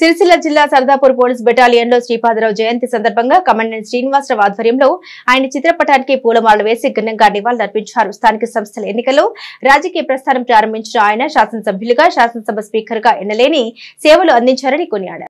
సిరిసిల్ల జిల్లా Sardapur police battalion లో శ్రీపాదరావు జయంతి సందర్భంగా కమాండెంట్ శ్రీనివాసరావు ఆధ్వర్యంలో ఆయన చిత్రపటానికి పూలమాలలు వేసి ఘనంగా నివాళులర్పించారు స్థానిక సంస్థల ఎన్నికల్లో రాజకీయ ప్రస్థానం ప్రారంభించిన ఆయన శాసనసభ్యులుగా శాసనసభ స్పీకర్ గా ఎన్నలేని సేవలు అందించారని కొనియాడారు